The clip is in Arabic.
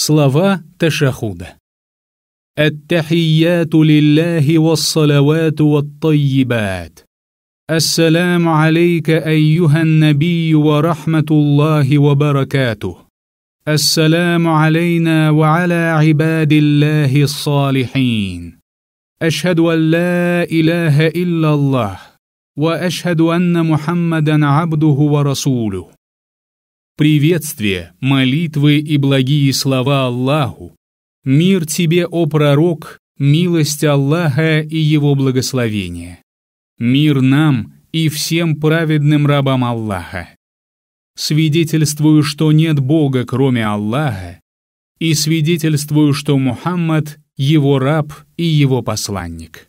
Слова Ташахуда. التحيات لله والصلوات والطيبات السلام عليك ايها النبي ورحمه الله وبركاته السلام علينا وعلى عباد الله الصالحين اشهد ان لا اله الا الله واشهد ان محمدا عبده ورسوله приветствия, молитвы и благие слова Аллаху. Мир тебе, о пророк, милость Аллаха и его благословение. Мир нам и всем праведным рабам Аллаха. Свидетельствую, что нет Бога, кроме Аллаха, и свидетельствую, что Мухаммад – его раб и его посланник.